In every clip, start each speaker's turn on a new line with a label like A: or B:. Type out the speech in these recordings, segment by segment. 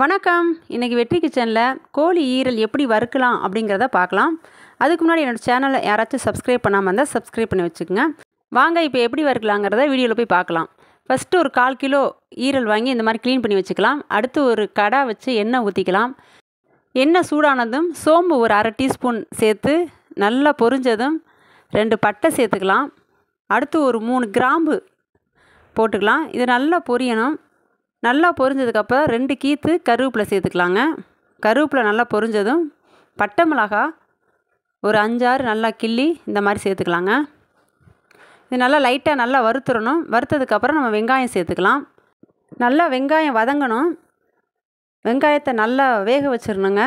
A: வணக்கம் இன்றைக்கி வெற்றி கிச்சனில் கோழி ஈரல் எப்படி வறுக்கலாம் அப்படிங்கிறத பார்க்கலாம் அதுக்கு முன்னாடி என்னோடய சேனலை யாராச்சும் சப்ஸ்கிரைப் பண்ணாமல் இருந்தால் சப்ஸ்கிரைப் பண்ணி வச்சுக்கோங்க வாங்க இப்போ எப்படி வறுக்கலாங்கிறத வீடியோவில் போய் பார்க்கலாம் ஃபஸ்ட்டு ஒரு கால் கிலோ ஈரல் வாங்கி இந்த மாதிரி க்ளீன் பண்ணி வச்சுக்கலாம் அடுத்து ஒரு கடை வச்சு எண்ணெய் ஊற்றிக்கலாம் எண்ணெய் சூடானதும் சோம்பு ஒரு அரை டீஸ்பூன் சேர்த்து நல்லா பொரிஞ்சதும் ரெண்டு பட்டை சேர்த்துக்கலாம் அடுத்து ஒரு மூணு கிராம்பு போட்டுக்கலாம் இது நல்லா பொரியணும் நல்லா பொரிஞ்சதுக்கப்புறம் ரெண்டு கீத்து கருவேப்பிலை சேர்த்துக்கலாங்க கருவேப்பிலை நல்லா பொரிஞ்சதும் பட்டை மிளகா ஒரு அஞ்சாறு நல்லா கிள்ளி இந்த மாதிரி சேர்த்துக்கலாங்க இது நல்லா லைட்டாக நல்லா வறுத்துடணும் வறுத்ததுக்கப்புறம் நம்ம வெங்காயம் சேர்த்துக்கலாம் நல்லா வெங்காயம் வதங்கணும் வெங்காயத்தை நல்லா வேக வச்சிடணுங்க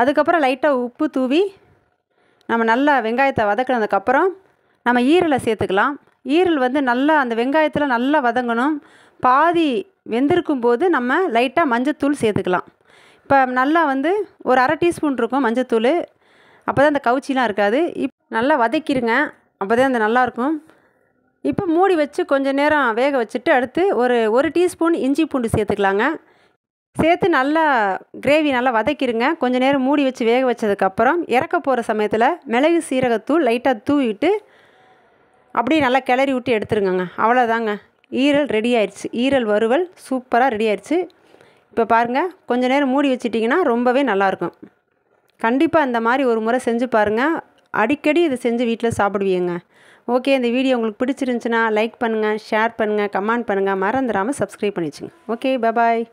A: அதுக்கப்புறம் லைட்டாக உப்பு தூவி நம்ம நல்லா வெங்காயத்தை வதக்கினதுக்கப்புறம் நம்ம ஈரலை சேர்த்துக்கலாம் ஈரல் வந்து நல்லா அந்த வெங்காயத்தில் நல்லா வதங்கணும் பாதி வெந்திருக்கும் போது நம்ம லைட்டாக மஞ்சத்தூள் சேர்த்துக்கலாம் இப்போ நல்லா வந்து ஒரு அரை டீஸ்பூன் இருக்கும் மஞ்சத்தூள் அப்போ தான் அந்த கவுச்சிலாம் இருக்காது இப் நல்லா வதக்கிடுங்க அப்போ தான் அந்த நல்லாயிருக்கும் இப்போ மூடி வச்சு கொஞ்சம் நேரம் வேக வச்சுட்டு அடுத்து ஒரு ஒரு டீஸ்பூன் இஞ்சி பூண்டு சேர்த்துக்கலாங்க சேர்த்து நல்லா கிரேவி நல்லா வதக்கிடுங்க கொஞ்சம் நேரம் மூடி வச்சு வேக வச்சதுக்கப்புறம் இறக்க போகிற சமயத்தில் மிளகு சீரகத்தூள் லைட்டாக தூவிட்டு அப்படியே நல்லா கிளறி விட்டு எடுத்துருங்கங்க அவ்வளோதாங்க ஈரல் ரெடி ஆயிடுச்சு ஈரல் வறுவல் சூப்பராக ரெடி ஆயிடுச்சு இப்போ பாருங்கள் கொஞ்ச நேரம் மூடி வச்சிட்டிங்கன்னா ரொம்பவே நல்லாயிருக்கும் கண்டிப்பாக இந்த மாதிரி ஒரு முறை செஞ்சு பாருங்கள் அடிக்கடி இதை செஞ்சு வீட்டில் சாப்பிடுவீங்க ஓகே இந்த வீடியோ உங்களுக்கு பிடிச்சிருந்துச்சுன்னா லைக் பண்ணுங்கள் ஷேர் பண்ணுங்கள் கமெண்ட் பண்ணுங்கள் மறந்துடாமல் சப்ஸ்கிரைப் பண்ணிச்சுங்க ஓகே பபாய்